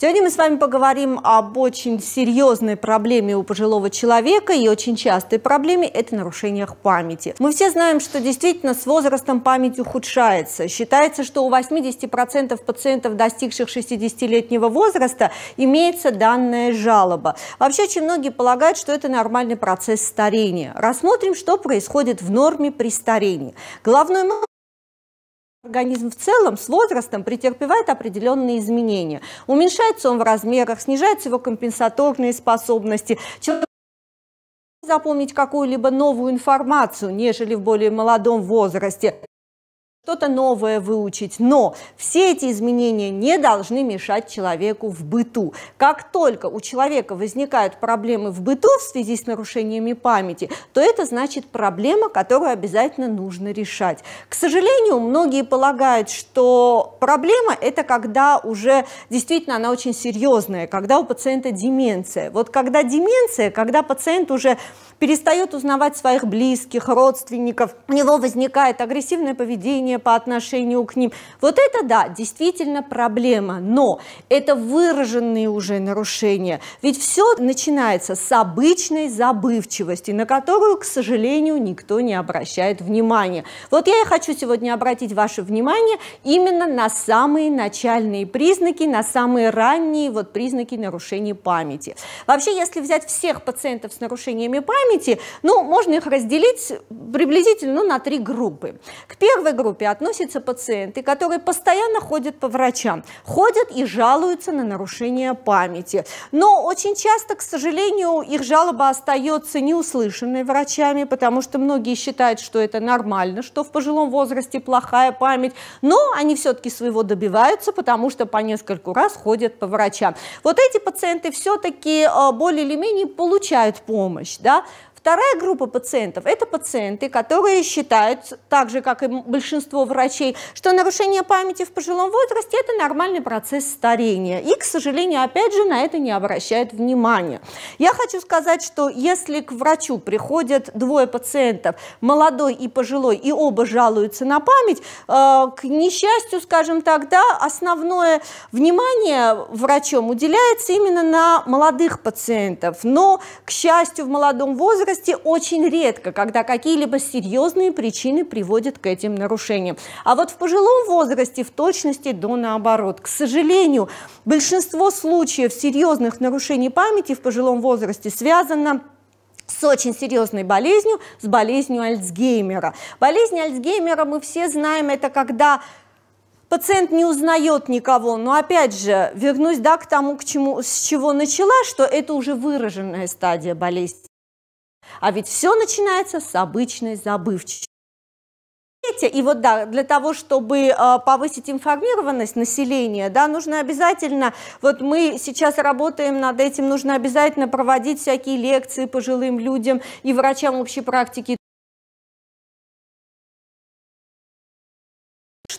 Сегодня мы с вами поговорим об очень серьезной проблеме у пожилого человека и очень частой проблеме – это нарушениях памяти. Мы все знаем, что действительно с возрастом память ухудшается. Считается, что у 80% пациентов, достигших 60-летнего возраста, имеется данная жалоба. Вообще, очень многие полагают, что это нормальный процесс старения. Рассмотрим, что происходит в норме при старении. Главное. Организм в целом с возрастом претерпевает определенные изменения. Уменьшается он в размерах, снижаются его компенсаторные способности. Человек запомнить какую-либо новую информацию, нежели в более молодом возрасте что-то новое выучить. Но все эти изменения не должны мешать человеку в быту. Как только у человека возникают проблемы в быту в связи с нарушениями памяти, то это значит проблема, которую обязательно нужно решать. К сожалению, многие полагают, что проблема – это когда уже действительно она очень серьезная, когда у пациента деменция. Вот когда деменция, когда пациент уже перестает узнавать своих близких, родственников, у него возникает агрессивное поведение, отношения по отношению к ним. Вот это, да, действительно проблема, но это выраженные уже нарушения. Ведь все начинается с обычной забывчивости, на которую, к сожалению, никто не обращает внимания. Вот я и хочу сегодня обратить ваше внимание именно на самые начальные признаки, на самые ранние вот признаки нарушения памяти. Вообще, если взять всех пациентов с нарушениями памяти, ну, можно их разделить приблизительно ну, на три группы. К первой группе группе относятся пациенты, которые постоянно ходят по врачам, ходят и жалуются на нарушение памяти. Но очень часто, к сожалению, их жалоба остается неуслышанной врачами, потому что многие считают, что это нормально, что в пожилом возрасте плохая память, но они все-таки своего добиваются, потому что по нескольку раз ходят по врачам. Вот эти пациенты все-таки э, более или менее получают помощь, да, Вторая группа пациентов – это пациенты, которые считают, так же, как и большинство врачей, что нарушение памяти в пожилом возрасте – это нормальный процесс старения. И, к сожалению, опять же, на это не обращают внимания. Я хочу сказать, что если к врачу приходят двое пациентов, молодой и пожилой, и оба жалуются на память, э, к несчастью, скажем так, да, основное внимание врачом уделяется именно на молодых пациентов. Но, к счастью, в молодом возрасте возрасте очень редко, когда какие-либо серьезные причины приводят к этим нарушениям. А вот в пожилом возрасте в точности до наоборот. К сожалению, большинство случаев серьезных нарушений памяти в пожилом возрасте связано с очень серьезной болезнью, с болезнью Альцгеймера. Болезнь Альцгеймера мы все знаем, это когда пациент не узнает никого, но опять же, вернусь да, к тому, к чему, с чего начала, что это уже выраженная стадия болезни. А ведь все начинается с обычной забывчивости. И вот да, для того, чтобы а, повысить информированность населения, да, нужно обязательно, вот мы сейчас работаем над этим, нужно обязательно проводить всякие лекции пожилым людям и врачам общей практики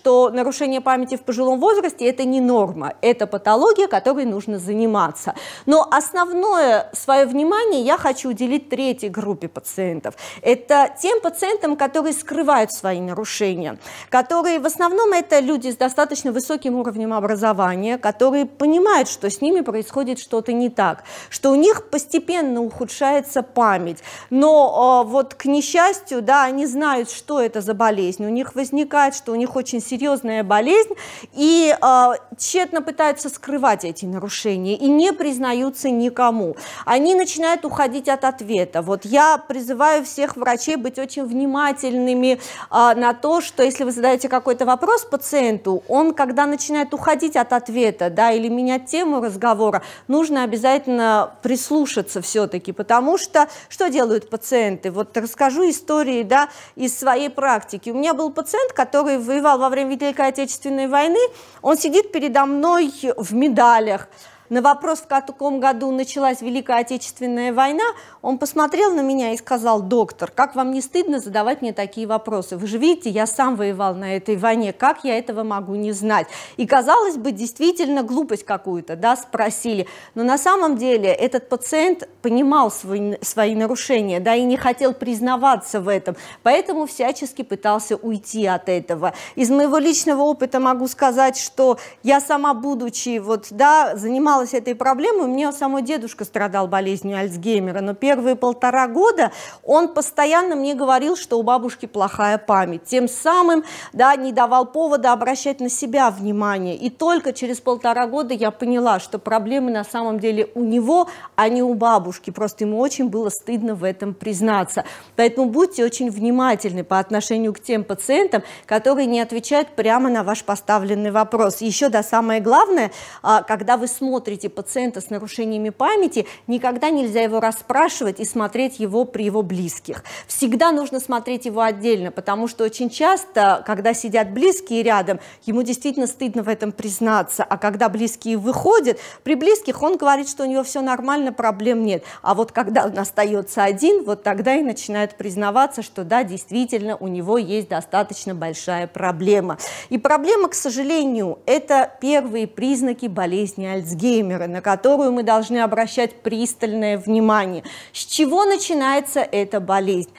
что нарушение памяти в пожилом возрасте – это не норма, это патология, которой нужно заниматься. Но основное свое внимание я хочу уделить третьей группе пациентов. Это тем пациентам, которые скрывают свои нарушения, которые в основном это люди с достаточно высоким уровнем образования, которые понимают, что с ними происходит что-то не так, что у них постепенно ухудшается память. Но э, вот к несчастью, да, они знают, что это за болезнь, у них возникает, что у них очень серьезная болезнь, и э, тщетно пытаются скрывать эти нарушения и не признаются никому. Они начинают уходить от ответа. Вот я призываю всех врачей быть очень внимательными э, на то, что если вы задаете какой-то вопрос пациенту, он, когда начинает уходить от ответа, да, или менять тему разговора, нужно обязательно прислушаться все-таки, потому что что делают пациенты? Вот расскажу истории, да, из своей практики. У меня был пациент, который воевал во время время Великой Отечественной войны, он сидит передо мной в медалях, на вопрос, в каком году началась Великая Отечественная война, он посмотрел на меня и сказал, доктор, как вам не стыдно задавать мне такие вопросы? Вы же видите, я сам воевал на этой войне, как я этого могу не знать? И казалось бы, действительно глупость какую-то, да, спросили. Но на самом деле этот пациент понимал свои, свои нарушения, да, и не хотел признаваться в этом, поэтому всячески пытался уйти от этого. Из моего личного опыта могу сказать, что я сама, будучи вот, да, занималась занималась этой проблемой. У меня самой дедушка страдал болезнью Альцгеймера, но первые полтора года он постоянно мне говорил, что у бабушки плохая память. Тем самым да, не давал повода обращать на себя внимание. И только через полтора года я поняла, что проблемы на самом деле у него, а не у бабушки. Просто ему очень было стыдно в этом признаться. Поэтому будьте очень внимательны по отношению к тем пациентам, которые не отвечают прямо на ваш поставленный вопрос. Еще да, самое главное, а, когда вы смотрите смотрите пациента с нарушениями памяти, никогда нельзя его расспрашивать и смотреть его при его близких. Всегда нужно смотреть его отдельно, потому что очень часто, когда сидят близкие рядом, ему действительно стыдно в этом признаться, а когда близкие выходят, при близких он говорит, что у него все нормально, проблем нет, а вот когда он остается один, вот тогда и начинает признаваться, что да, действительно у него есть достаточно большая проблема. И проблема, к сожалению, это первые признаки болезни Альцгейма. Владимира, на которую мы должны обращать пристальное внимание. С чего начинается эта болезнь?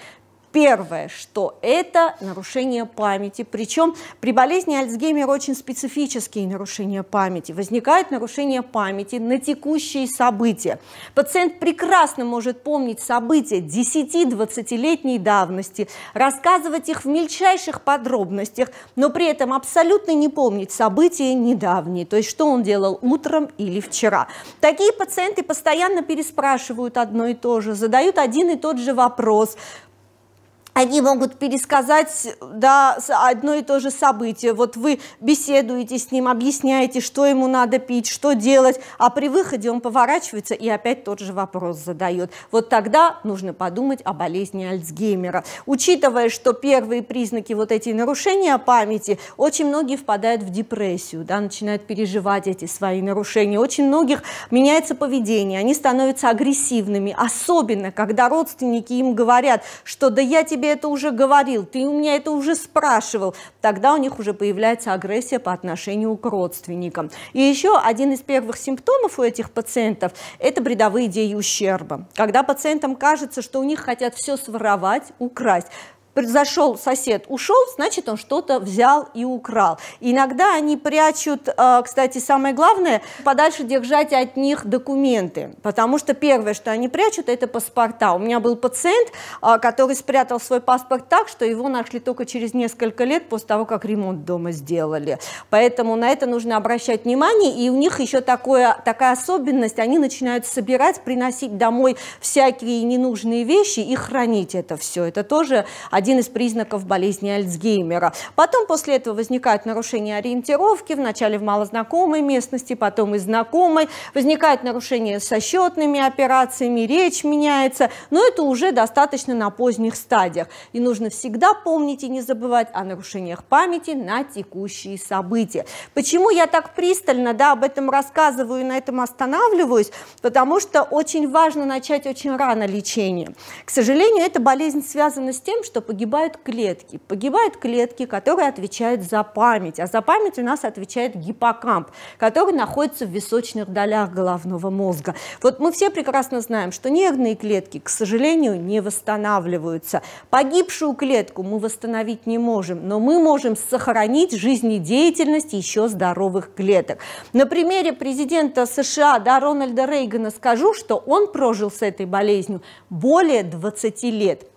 Первое, что это нарушение памяти. Причем при болезни Альцгеймера очень специфические нарушения памяти. Возникают нарушения памяти на текущие события. Пациент прекрасно может помнить события 10-20-летней давности, рассказывать их в мельчайших подробностях, но при этом абсолютно не помнить события недавние, то есть что он делал утром или вчера. Такие пациенты постоянно переспрашивают одно и то же, задают один и тот же вопрос, они могут пересказать да, одно и то же событие. Вот вы беседуете с ним, объясняете, что ему надо пить, что делать, а при выходе он поворачивается и опять тот же вопрос задает. Вот тогда нужно подумать о болезни Альцгеймера. Учитывая, что первые признаки вот эти нарушения памяти, очень многие впадают в депрессию, да, начинают переживать эти свои нарушения. Очень многих меняется поведение, они становятся агрессивными, особенно когда родственники им говорят, что да я тебе тебе это уже говорил, ты у меня это уже спрашивал. Тогда у них уже появляется агрессия по отношению к родственникам. И еще один из первых симптомов у этих пациентов – это бредовые идеи ущерба. Когда пациентам кажется, что у них хотят все своровать, украсть зашел сосед, ушел, значит, он что-то взял и украл. Иногда они прячут, а, кстати, самое главное, подальше держать от них документы, потому что первое, что они прячут, это паспорта. У меня был пациент, а, который спрятал свой паспорт так, что его нашли только через несколько лет после того, как ремонт дома сделали. Поэтому на это нужно обращать внимание, и у них еще такое, такая особенность, они начинают собирать, приносить домой всякие ненужные вещи и хранить это все. Это тоже один из признаков болезни Альцгеймера. Потом после этого возникают нарушения ориентировки, вначале в малознакомой местности, потом и знакомой, возникают нарушения со счетными операциями, речь меняется, но это уже достаточно на поздних стадиях. И нужно всегда помнить и не забывать о нарушениях памяти на текущие события. Почему я так пристально да, об этом рассказываю и на этом останавливаюсь? Потому что очень важно начать очень рано лечение. К сожалению, эта болезнь связана с тем, что погибают клетки. Погибают клетки, которые отвечают за память, а за память у нас отвечает гиппокамп, который находится в височных долях головного мозга. Вот мы все прекрасно знаем, что нервные клетки, к сожалению, не восстанавливаются. Погибшую клетку мы восстановить не можем, но мы можем сохранить жизнедеятельность еще здоровых клеток. На примере президента США да, Рональда Рейгана скажу, что он прожил с этой болезнью более 20 лет.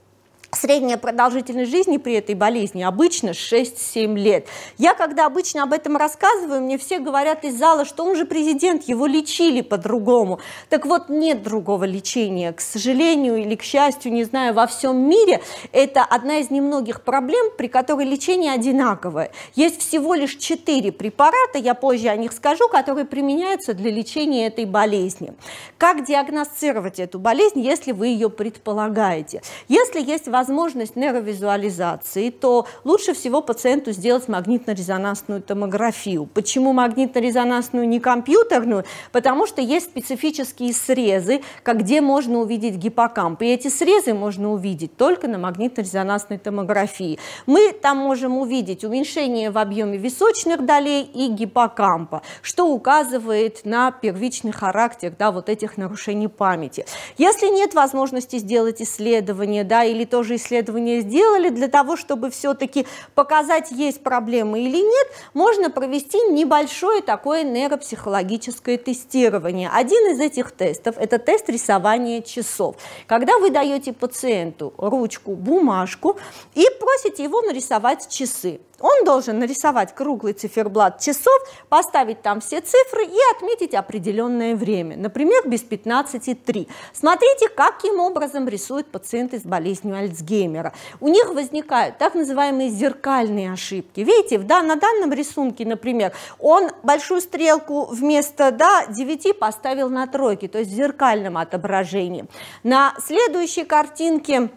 Средняя продолжительность жизни при этой болезни обычно 6-7 лет. Я, когда обычно об этом рассказываю, мне все говорят из зала, что он же президент, его лечили по-другому. Так вот, нет другого лечения. К сожалению или к счастью, не знаю, во всем мире это одна из немногих проблем, при которой лечение одинаковое. Есть всего лишь 4 препарата, я позже о них скажу, которые применяются для лечения этой болезни. Как диагностировать эту болезнь, если вы ее предполагаете? Если есть возможность возможность нейровизуализации, то лучше всего пациенту сделать магнитно-резонансную томографию. Почему магнитно-резонансную, не компьютерную? Потому что есть специфические срезы, где можно увидеть гиппокамп. И эти срезы можно увидеть только на магнитно-резонансной томографии. Мы там можем увидеть уменьшение в объеме височных долей и гиппокампа, что указывает на первичный характер да, вот этих нарушений памяти. Если нет возможности сделать исследование да, или тоже уже исследования сделали, для того, чтобы все-таки показать, есть проблемы или нет, можно провести небольшое такое нейропсихологическое тестирование. Один из этих тестов – это тест рисования часов. Когда вы даете пациенту ручку, бумажку и просите его нарисовать часы. Он должен нарисовать круглый циферблат часов, поставить там все цифры и отметить определенное время, например, без 15,3. Смотрите, каким образом рисуют пациенты с болезнью Альцгеймера. У них возникают так называемые зеркальные ошибки. Видите, в, на данном рисунке, например, он большую стрелку вместо да, 9 поставил на тройки, то есть в зеркальном отображении. На следующей картинке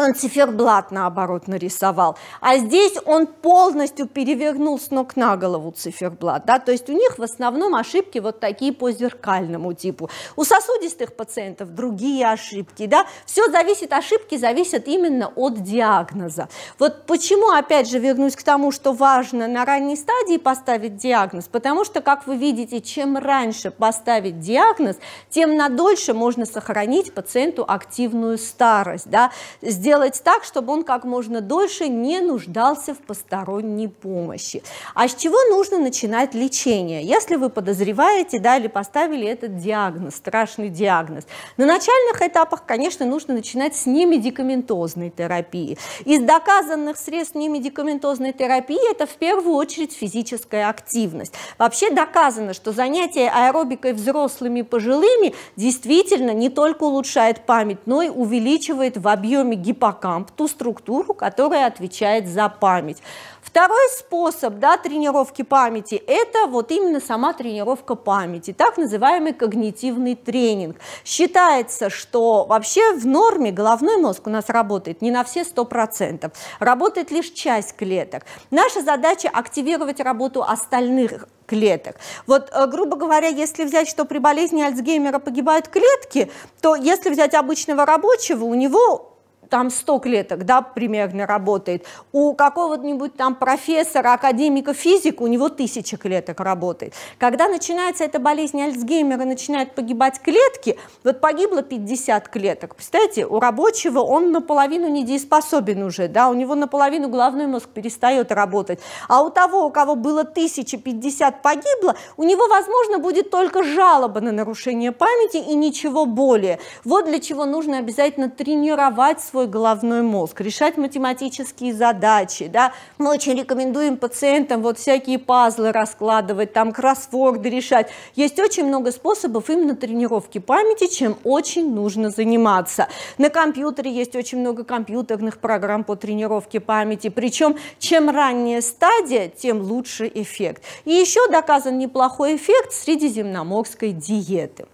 он циферблат наоборот нарисовал, а здесь он полностью перевернул с ног на голову циферблат, да, то есть у них в основном ошибки вот такие по зеркальному типу, у сосудистых пациентов другие ошибки, да, все зависит, ошибки зависят именно от диагноза. Вот почему, опять же, вернусь к тому, что важно на ранней стадии поставить диагноз, потому что, как вы видите, чем раньше поставить диагноз, тем надольше можно сохранить пациенту активную старость, да, здесь сделать так, чтобы он как можно дольше не нуждался в посторонней помощи. А с чего нужно начинать лечение? Если вы подозреваете, да, или поставили этот диагноз, страшный диагноз. На начальных этапах, конечно, нужно начинать с немедикаментозной терапии. Из доказанных средств немедикаментозной терапии это в первую очередь физическая активность. Вообще доказано, что занятие аэробикой взрослыми пожилыми действительно не только улучшает память, но и увеличивает в объеме гипотезы гиппокамп, ту структуру, которая отвечает за память. Второй способ да, тренировки памяти – это вот именно сама тренировка памяти, так называемый когнитивный тренинг. Считается, что вообще в норме головной мозг у нас работает не на все 100%, работает лишь часть клеток. Наша задача – активировать работу остальных клеток. Вот, э, грубо говоря, если взять, что при болезни Альцгеймера погибают клетки, то если взять обычного рабочего, у него там 100 клеток, да, примерно работает. У какого-нибудь там профессора, академика физика, у него тысяча клеток работает. Когда начинается эта болезнь Альцгеймера, начинают погибать клетки, вот погибло 50 клеток. Представляете, у рабочего он наполовину недееспособен уже, да, у него наполовину головной мозг перестает работать. А у того, у кого было 1050 погибло, у него, возможно, будет только жалоба на нарушение памяти и ничего более. Вот для чего нужно обязательно тренировать свой свой головной мозг, решать математические задачи. Да? Мы очень рекомендуем пациентам вот всякие пазлы раскладывать, там кроссворды решать. Есть очень много способов именно тренировки памяти, чем очень нужно заниматься. На компьютере есть очень много компьютерных программ по тренировке памяти, причем чем ранняя стадия, тем лучше эффект. И еще доказан неплохой эффект средиземноморской диеты.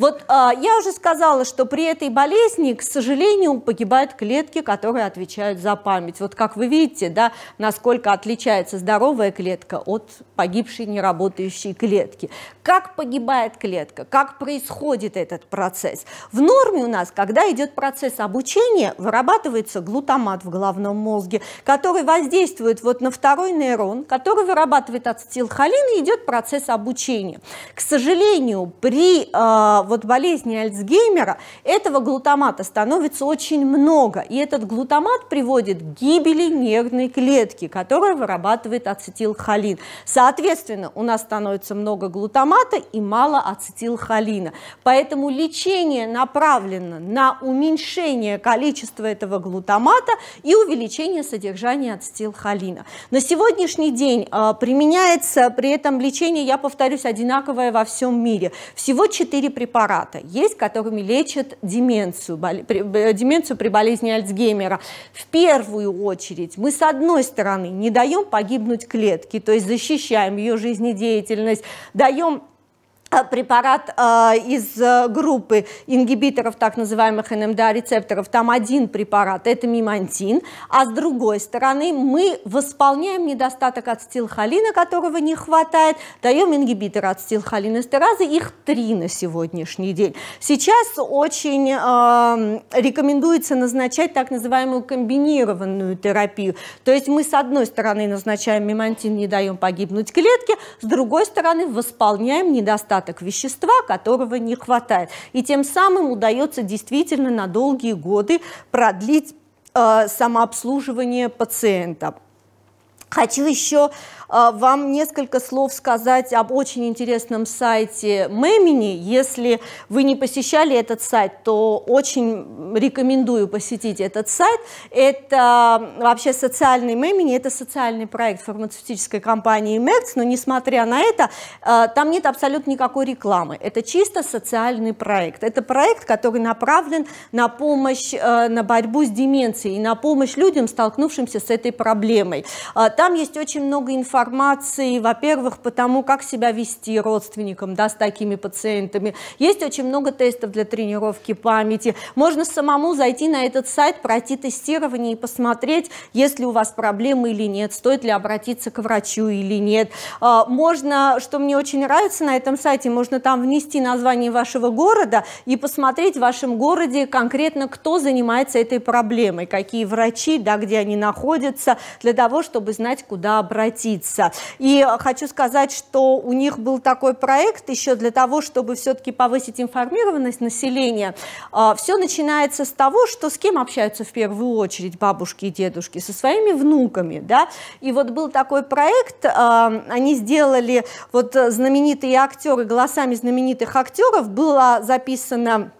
Вот а, я уже сказала, что при этой болезни, к сожалению, погибают клетки, которые отвечают за память. Вот как вы видите, да, насколько отличается здоровая клетка от погибшей неработающей клетки. Как погибает клетка? Как происходит этот процесс? В норме у нас, когда идет процесс обучения, вырабатывается глутамат в головном мозге, который воздействует вот на второй нейрон, который вырабатывает ацетилхолин, и идет процесс обучения. К сожалению, при э, вот болезни Альцгеймера этого глутамата становится очень много, и этот глутамат приводит к гибели нервной клетки, которая вырабатывает ацетилхолин. Соответственно, у нас становится много глутамата и мало ацетилхолина. Поэтому лечение направлено на уменьшение количества этого глутамата и увеличение содержания ацетилхолина. На сегодняшний день а, применяется при этом лечение, я повторюсь, одинаковое во всем мире. Всего 4 препарата препарата. Есть, которыми лечат деменцию, боли, деменцию при болезни Альцгеймера. В первую очередь мы, с одной стороны, не даем погибнуть клетке, то есть защищаем ее жизнедеятельность, даем Э, препарат э, из э, группы ингибиторов так называемых НМДА-рецепторов, там один препарат, это мимантин, а с другой стороны мы восполняем недостаток ацетилхолина, которого не хватает, даем ингибитор ацетилхолинестеразы, их три на сегодняшний день. Сейчас очень э, рекомендуется назначать так называемую комбинированную терапию, то есть мы с одной стороны назначаем мимантин, не даем погибнуть клетке, с другой стороны восполняем недостаток недостаток вещества, которого не хватает. И тем самым удается действительно на долгие годы продлить э, самообслуживание пациента. Хочу еще а, вам несколько слов сказать об очень интересном сайте Мэмини. Если вы не посещали этот сайт, то очень рекомендую посетить этот сайт. Это вообще социальный Мэмини. это социальный проект фармацевтической компании Мерц, но несмотря на это, а, там нет абсолютно никакой рекламы. Это чисто социальный проект. Это проект, который направлен на помощь, а, на борьбу с деменцией, и на помощь людям, столкнувшимся с этой проблемой. Там есть очень много информации, во-первых, по тому, как себя вести родственникам да, с такими пациентами. Есть очень много тестов для тренировки памяти. Можно самому зайти на этот сайт, пройти тестирование и посмотреть, есть ли у вас проблемы или нет, стоит ли обратиться к врачу или нет. А, можно, что мне очень нравится на этом сайте, можно там внести название вашего города и посмотреть в вашем городе конкретно, кто занимается этой проблемой, какие врачи, да, где они находятся, для того, чтобы знать, знать, куда обратиться. И э, хочу сказать, что у них был такой проект еще для того, чтобы все-таки повысить информированность населения. Э, Все начинается с того, что с кем общаются в первую очередь бабушки и дедушки? Со своими внуками, да? И вот был такой проект, э, они сделали вот знаменитые актеры, голосами знаменитых актеров была записана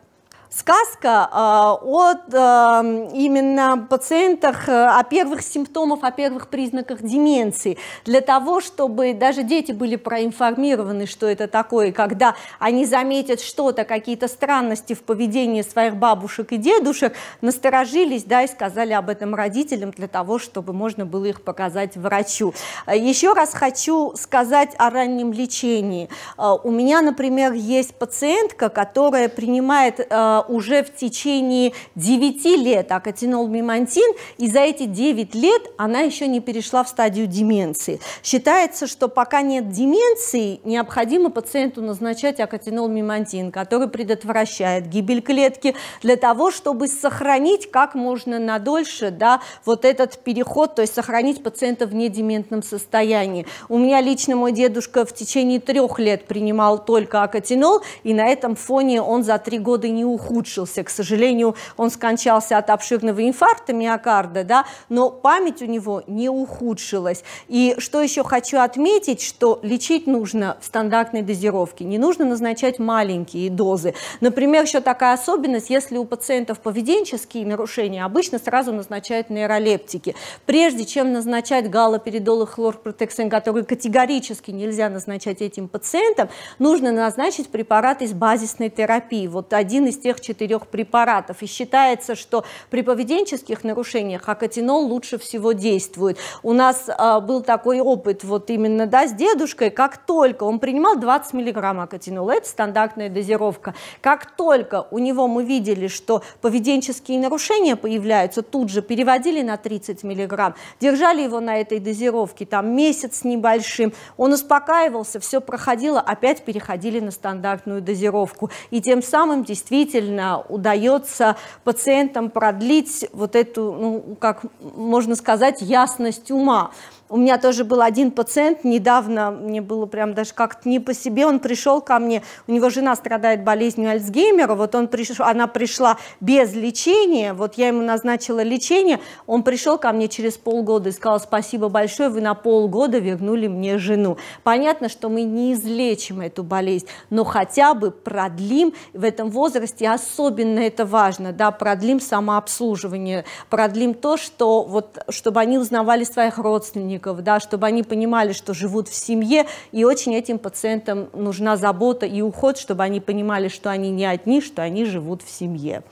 сказка а, о а, именно пациентах, э, о первых симптомах, о первых признаках деменции, для того, чтобы даже дети были проинформированы, что это такое, когда они заметят что-то, какие-то странности в поведении своих бабушек и дедушек, насторожились, да, и сказали об этом родителям для того, чтобы можно было их показать врачу. А, еще раз хочу сказать о раннем лечении. У меня, например, есть пациентка, которая принимает уже в течение 9 лет акатинол мимантин, и за эти 9 лет она еще не перешла в стадию деменции. Считается, что пока нет деменции, необходимо пациенту назначать акатинол мимантин, который предотвращает гибель клетки, для того, чтобы сохранить как можно надольше да, вот этот переход, то есть сохранить пациента в недементном состоянии. У меня лично мой дедушка в течение трех лет принимал только акатинол, и на этом фоне он за три года не уходил ухудшился. К сожалению, он скончался от обширного инфаркта миокарда, да, но память у него не ухудшилась. И что еще хочу отметить, что лечить нужно в стандартной дозировке, не нужно назначать маленькие дозы. Например, еще такая особенность, если у пациентов поведенческие нарушения, обычно сразу назначают нейролептики. Прежде чем назначать галоперидол и хлорпротексин, которые категорически нельзя назначать этим пациентам, нужно назначить препарат из базисной терапии. Вот один из тех всех четырех препаратов. И считается, что при поведенческих нарушениях акатинол лучше всего действует. У нас э, был такой опыт вот именно да, с дедушкой, как только он принимал 20 миллиграмм акатинола, это стандартная дозировка, как только у него мы видели, что поведенческие нарушения появляются, тут же переводили на 30 миллиграмм, держали его на этой дозировке там месяц с небольшим, он успокаивался, все проходило, опять переходили на стандартную дозировку. И тем самым действительно действительно удается пациентам продлить вот эту, ну, как можно сказать, ясность ума. У меня тоже был один пациент, недавно мне было прям даже как-то не по себе, он пришел ко мне, у него жена страдает болезнью Альцгеймера, вот он пришел, она пришла без лечения, вот я ему назначила лечение, он пришел ко мне через полгода и сказал, спасибо большое, вы на полгода вернули мне жену. Понятно, что мы не излечим эту болезнь, но хотя бы продлим в этом возрасте, особенно это важно, да, продлим самообслуживание, продлим то, что вот, чтобы они узнавали своих родственников, родственников, да, чтобы они понимали, что живут в семье, и очень этим пациентам нужна забота и уход, чтобы они понимали, что они не одни, что они живут в семье.